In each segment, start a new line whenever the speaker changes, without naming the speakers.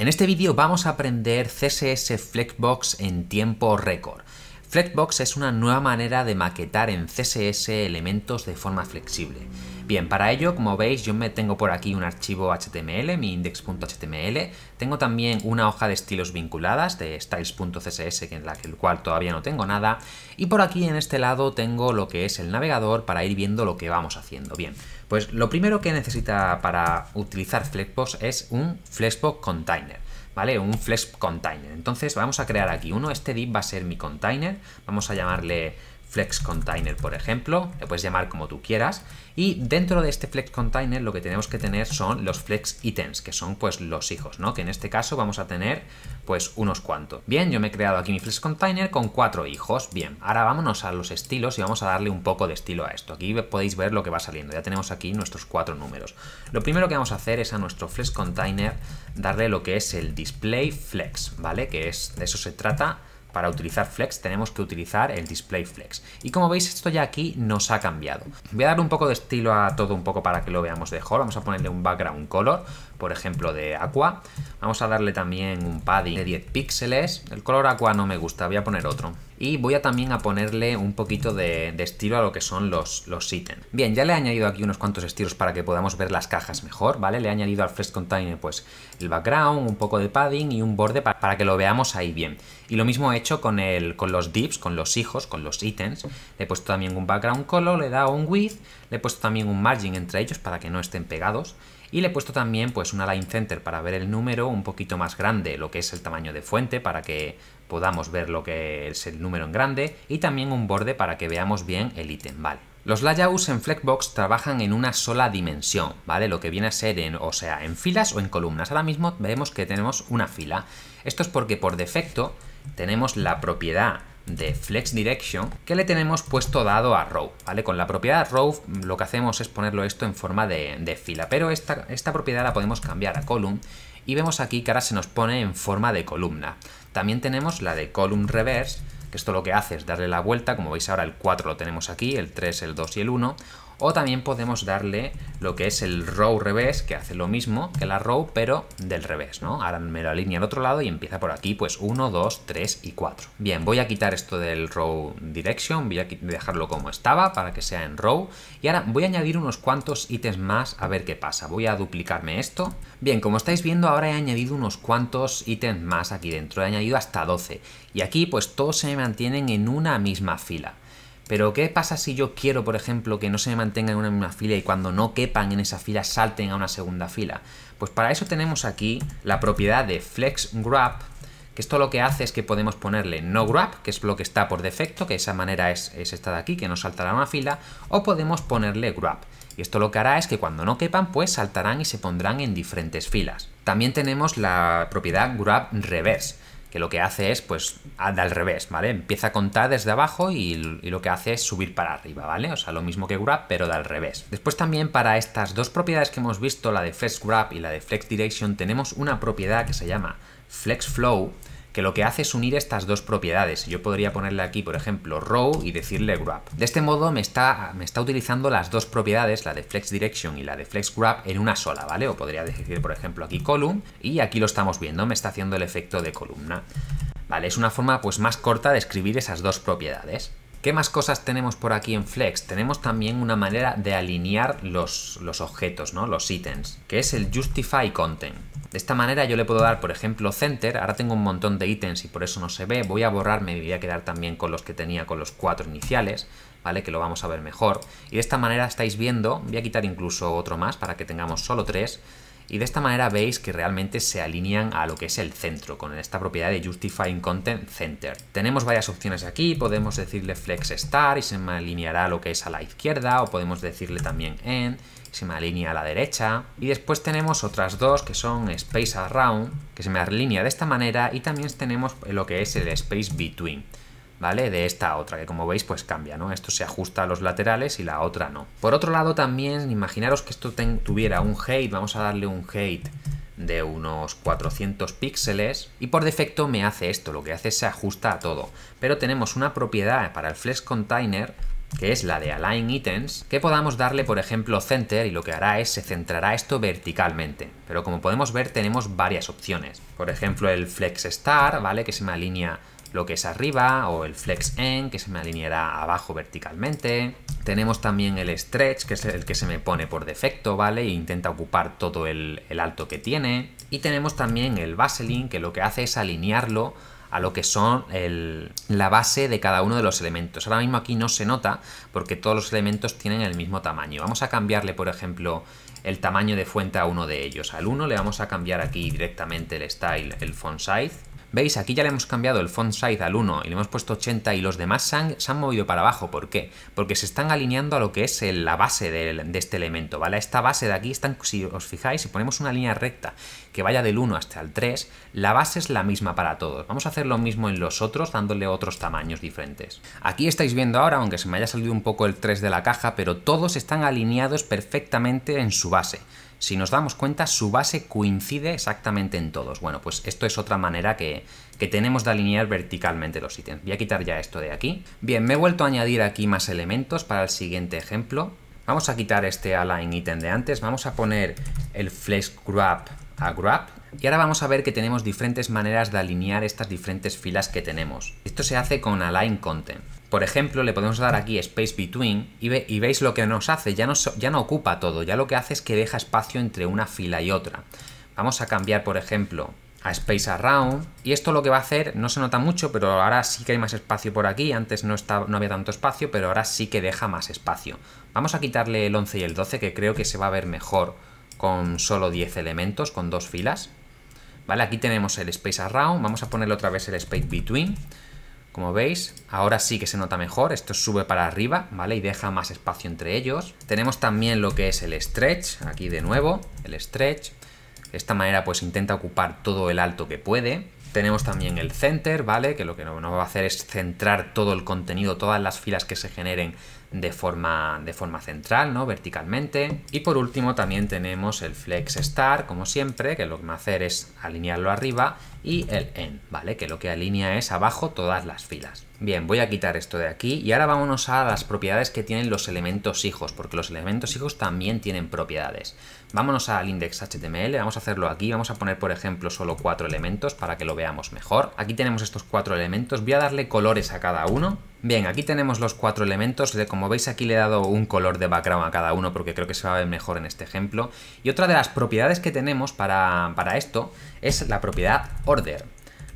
En este vídeo vamos a aprender CSS Flexbox en tiempo récord. Flexbox es una nueva manera de maquetar en CSS elementos de forma flexible. Bien, para ello, como veis, yo me tengo por aquí un archivo HTML, mi index.html. Tengo también una hoja de estilos vinculadas de styles.css, en la que el cual todavía no tengo nada. Y por aquí, en este lado, tengo lo que es el navegador para ir viendo lo que vamos haciendo. Bien, pues lo primero que necesita para utilizar Flexbox es un Flexbox Container. Un flex container. Entonces vamos a crear aquí uno, este div va a ser mi container, vamos a llamarle flex container, por ejemplo, le puedes llamar como tú quieras, y dentro de este flex container lo que tenemos que tener son los flex items, que son pues los hijos, ¿no? Que en este caso vamos a tener pues unos cuantos. Bien, yo me he creado aquí mi flex container con cuatro hijos, bien. Ahora vámonos a los estilos y vamos a darle un poco de estilo a esto. Aquí podéis ver lo que va saliendo, ya tenemos aquí nuestros cuatro números. Lo primero que vamos a hacer es a nuestro flex container darle lo que es el display flex, ¿vale? Que es, de eso se trata para utilizar Flex tenemos que utilizar el Display Flex. Y como veis, esto ya aquí nos ha cambiado. Voy a dar un poco de estilo a todo un poco para que lo veamos mejor. Vamos a ponerle un background color por ejemplo, de aqua. Vamos a darle también un padding de 10 píxeles. El color aqua no me gusta, voy a poner otro. Y voy a también a ponerle un poquito de, estilo a lo que son los, los ítems. Bien, ya le he añadido aquí unos cuantos estilos para que podamos ver las cajas mejor, ¿vale? Le he añadido al Fresh Container pues el background, un poco de padding y un borde para, que lo veamos ahí bien. Y lo mismo he hecho con, el, con los dips, con los hijos, con los ítems. Le he puesto también un background color, le he dado un width, le he puesto también un margin entre ellos para que no estén pegados y le he puesto también pues una line center para ver el número un poquito más grande, lo que es el tamaño de fuente para que podamos ver lo que es el número en grande y también un borde para que veamos bien el ítem, ¿vale? Los layouts en Flexbox trabajan en una sola dimensión, ¿vale? Lo que viene a ser en, o sea, en filas o en columnas. Ahora mismo vemos que tenemos una fila. Esto es porque por defecto tenemos la propiedad de Flex Direction que le tenemos puesto dado a row, ¿vale? Con la propiedad row mm, lo que hacemos es ponerlo esto en forma de, fila, pero esta, esta propiedad la podemos cambiar a column y vemos aquí que ahora se nos pone en forma de columna. También tenemos la de column reverse, que esto lo que hace es darle la vuelta, como veis ahora el 4 lo tenemos aquí, el 3, el 2 y el 1, o también podemos darle lo que es el row revés, que hace lo mismo que la row, pero del revés, ¿no? Ahora me lo alinea al otro lado y empieza por aquí, pues 1, 2, 3 y 4. Bien, voy a quitar esto del row direction, voy a dejarlo como estaba para que sea en row. Y ahora voy a añadir unos cuantos ítems más a ver qué pasa. Voy a duplicarme esto. Bien, como estáis viendo, ahora he añadido unos cuantos ítems más aquí dentro. He añadido hasta 12. Y aquí, pues todos se mantienen en una misma fila. Pero ¿qué pasa si yo quiero, por ejemplo, que no se me mantenga en una fila y cuando no quepan en esa fila salten a una segunda fila? Pues para eso tenemos aquí la propiedad de flex grab, que esto lo que hace es que podemos ponerle no grab, que es lo que está por defecto, que de esa manera es, es esta de aquí, que no saltará una fila, o podemos ponerle grab. Y esto lo que hará es que cuando no quepan, pues saltarán y se pondrán en diferentes filas. También tenemos la propiedad grab reverse, que lo que hace es, pues, da al revés, ¿vale? Empieza a contar desde abajo y, lo que hace es subir para arriba, ¿vale? O sea, lo mismo que grab, pero da al revés. Después también para estas dos propiedades que hemos visto, la de flex grab y la de flex direction, tenemos una propiedad que se llama flex flow, que lo que hace es unir estas dos propiedades. Yo podría ponerle aquí, por ejemplo, row y decirle grab. De este modo me está, me está utilizando las dos propiedades, la de flex direction y la de flex grab, en una sola, ¿vale? O podría decir, por ejemplo, aquí column y aquí lo estamos viendo, me está haciendo el efecto de columna. Vale, es una forma pues más corta de escribir esas dos propiedades. ¿Qué más cosas tenemos por aquí en Flex? Tenemos también una manera de alinear los, los objetos, ¿no? los ítems, que es el Justify Content. De esta manera yo le puedo dar, por ejemplo, center, ahora tengo un montón de ítems y por eso no se ve, voy a borrarme y voy a quedar también con los que tenía, con los cuatro iniciales, ¿vale? Que lo vamos a ver mejor. Y de esta manera estáis viendo, voy a quitar incluso otro más para que tengamos solo tres, y de esta manera veis que realmente se alinean a lo que es el centro, con esta propiedad de Justifying Content Center. Tenemos varias opciones aquí, podemos decirle Flex Star y se me alineará lo que es a la izquierda, o podemos decirle también End, se me alinea a la derecha. Y después tenemos otras dos que son Space Around, que se me alinea de esta manera, y también tenemos lo que es el Space Between ¿vale? De esta otra, que como veis pues cambia, ¿no? Esto se ajusta a los laterales y la otra no. Por otro lado también, imaginaros que esto tuviera un height, vamos a darle un height de unos 400 píxeles y por defecto me hace esto, lo que hace es se ajusta a todo. Pero tenemos una propiedad para el flex container que es la de Align Items, que podamos darle por ejemplo Center y lo que hará es se centrará esto verticalmente. Pero como podemos ver tenemos varias opciones. Por ejemplo el Flex Star, ¿vale? Que se me alinea lo que es arriba o el flex end que se me alineará abajo verticalmente. Tenemos también el stretch que es el que se me pone por defecto, ¿vale? E intenta ocupar todo el, alto que tiene. Y tenemos también el baseline, que lo que hace es alinearlo a lo que son la base de cada uno de los elementos. Ahora mismo aquí no se nota porque todos los elementos tienen el mismo tamaño. Vamos a cambiarle, por ejemplo, el tamaño de fuente a uno de ellos. Al uno le vamos a cambiar aquí directamente el style, el font size ¿Veis? Aquí ya le hemos cambiado el font size al 1 y le hemos puesto 80 y los demás se han, movido para abajo. ¿Por qué? Porque se están alineando a lo que es la base de, este elemento, ¿vale? Esta base de aquí, están, si os fijáis, si ponemos una línea recta que vaya del 1 hasta el 3, la base es la misma para todos. Vamos a hacer lo mismo en los otros, dándole otros tamaños diferentes. Aquí estáis viendo ahora, aunque se me haya salido un poco el 3 de la caja, pero todos están alineados perfectamente en su base si nos damos cuenta, su base coincide exactamente en todos. Bueno, pues esto es otra manera que, tenemos de alinear verticalmente los ítems. Voy a quitar ya esto de aquí. Bien, me he vuelto a añadir aquí más elementos para el siguiente ejemplo. Vamos a quitar este align ítem de antes, vamos a poner el flash grab a grab y ahora vamos a ver que tenemos diferentes maneras de alinear estas diferentes filas que tenemos. Esto se hace con Align Content. Por ejemplo, le podemos dar aquí Space Between y, veis lo que nos hace, ya no, ya no ocupa todo, ya lo que hace es que deja espacio entre una fila y otra. Vamos a cambiar, por ejemplo, a Space Around. Y esto lo que va a hacer, no se nota mucho, pero ahora sí que hay más espacio por aquí. Antes no, estaba, no había tanto espacio, pero ahora sí que deja más espacio. Vamos a quitarle el 11 y el 12, que creo que se va a ver mejor con solo 10 elementos, con dos filas. ¿Vale? Aquí tenemos el space around, vamos a ponerle otra vez el space between, como veis, ahora sí que se nota mejor, esto sube para arriba, ¿vale? Y deja más espacio entre ellos. Tenemos también lo que es el stretch, aquí de nuevo, el stretch. De esta manera pues intenta ocupar todo el alto que puede. Tenemos también el center, ¿vale? Que lo que nos va a hacer es centrar todo el contenido, todas las filas que se generen de forma, de forma central, ¿no? verticalmente. Y por último también tenemos el flex star, como siempre, que lo que va a hacer es alinearlo arriba, y el end, ¿vale? que lo que alinea es abajo todas las filas. Bien, voy a quitar esto de aquí y ahora vámonos a las propiedades que tienen los elementos hijos, porque los elementos hijos también tienen propiedades. Vámonos al index HTML, vamos a hacerlo aquí, vamos a poner por ejemplo solo cuatro elementos para que lo veamos mejor. Aquí tenemos estos cuatro elementos, voy a darle colores a cada uno Bien, aquí tenemos los cuatro elementos, como veis aquí le he dado un color de background a cada uno porque creo que se va a ver mejor en este ejemplo. Y otra de las propiedades que tenemos para, para esto es la propiedad order.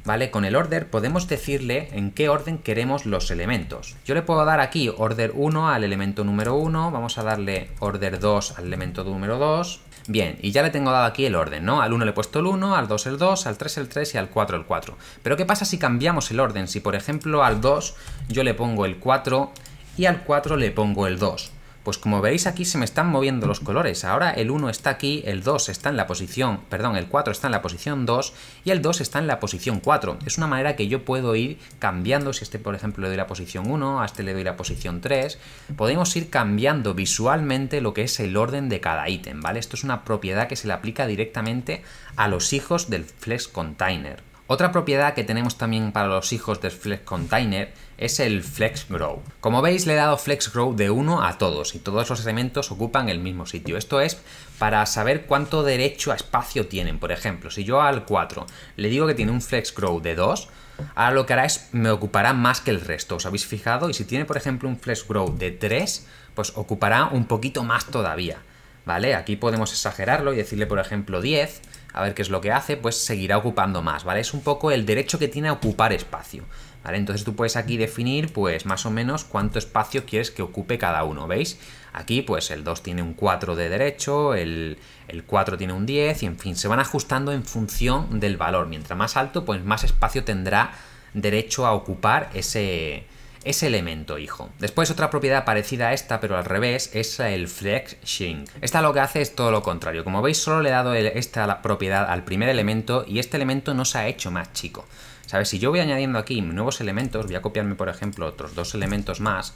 ¿vale? Con el order podemos decirle en qué orden queremos los elementos. Yo le puedo dar aquí order 1 al elemento número 1, vamos a darle order 2 al elemento número 2. Bien, y ya le tengo dado aquí el orden, ¿no? Al 1 le he puesto el 1, al 2 el 2, al 3 el 3 y al 4 el 4. Pero ¿qué pasa si cambiamos el orden? Si por ejemplo al 2 yo le pongo el 4 y al 4 le pongo el 2. Pues como veis aquí se me están moviendo los colores. Ahora el 1 está aquí, el 2 está en la posición, perdón, el 4 está en la posición 2 y el 2 está en la posición 4. Es una manera que yo puedo ir cambiando, si este por ejemplo le doy la posición 1, a este le doy la posición 3, podemos ir cambiando visualmente lo que es el orden de cada ítem, ¿vale? Esto es una propiedad que se le aplica directamente a los hijos del flex container. Otra propiedad que tenemos también para los hijos del Flex Container es el Flex Grow. Como veis le he dado Flex Grow de 1 a todos y todos los elementos ocupan el mismo sitio. Esto es para saber cuánto derecho a espacio tienen. Por ejemplo, si yo al 4 le digo que tiene un Flex Grow de 2, ahora lo que hará es me ocupará más que el resto. ¿Os habéis fijado? Y si tiene por ejemplo un Flex Grow de 3, pues ocupará un poquito más todavía. ¿vale? Aquí podemos exagerarlo y decirle, por ejemplo, 10, a ver qué es lo que hace, pues seguirá ocupando más, ¿vale? Es un poco el derecho que tiene a ocupar espacio, ¿vale? Entonces tú puedes aquí definir, pues, más o menos cuánto espacio quieres que ocupe cada uno, ¿veis? Aquí, pues, el 2 tiene un 4 de derecho, el, el 4 tiene un 10, y en fin, se van ajustando en función del valor. Mientras más alto, pues más espacio tendrá derecho a ocupar ese, ese elemento, hijo. Después otra propiedad parecida a esta, pero al revés, es el flex shrink Esta lo que hace es todo lo contrario. Como veis, solo le he dado esta propiedad al primer elemento y este elemento no se ha hecho más chico. ¿Sabes? Si yo voy añadiendo aquí nuevos elementos, voy a copiarme, por ejemplo, otros dos elementos más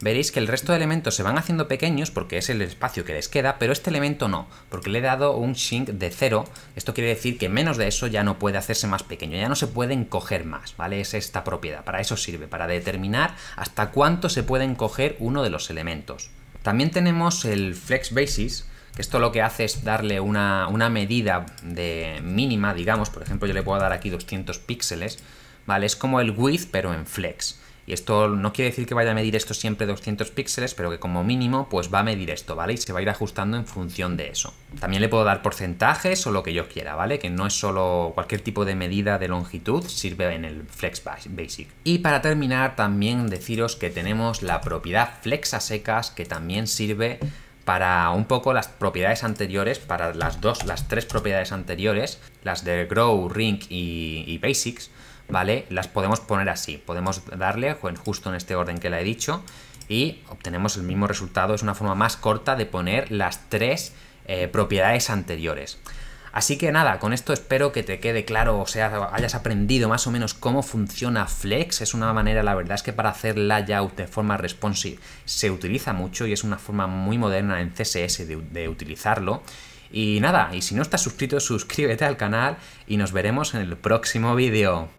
veréis que el resto de elementos se van haciendo pequeños porque es el espacio que les queda, pero este elemento no, porque le he dado un shrink de 0. Esto quiere decir que menos de eso ya no puede hacerse más pequeño, ya no se puede encoger más, ¿vale? Es esta propiedad, para eso sirve, para determinar hasta cuánto se puede encoger uno de los elementos. También tenemos el flex basis, que esto lo que hace es darle una, una medida de mínima, digamos, por ejemplo yo le puedo dar aquí 200 píxeles, ¿vale? Es como el width pero en flex. Y esto no quiere decir que vaya a medir esto siempre 200 píxeles, pero que como mínimo pues va a medir esto, ¿vale? Y se va a ir ajustando en función de eso. También le puedo dar porcentajes o lo que yo quiera, ¿vale? Que no es solo cualquier tipo de medida de longitud, sirve en el Flex Basic. Y para terminar también deciros que tenemos la propiedad Flex secas que también sirve para un poco las propiedades anteriores, para las dos, las tres propiedades anteriores, las de Grow, Ring y Basics, ¿vale? Las podemos poner así, podemos darle justo en este orden que la he dicho y obtenemos el mismo resultado, es una forma más corta de poner las tres eh, propiedades anteriores. Así que nada, con esto espero que te quede claro, o sea, hayas aprendido más o menos cómo funciona Flex. Es una manera, la verdad es que para hacer layout de forma responsive se utiliza mucho y es una forma muy moderna en CSS de, de utilizarlo. Y nada, y si no estás suscrito, suscríbete al canal y nos veremos en el próximo vídeo.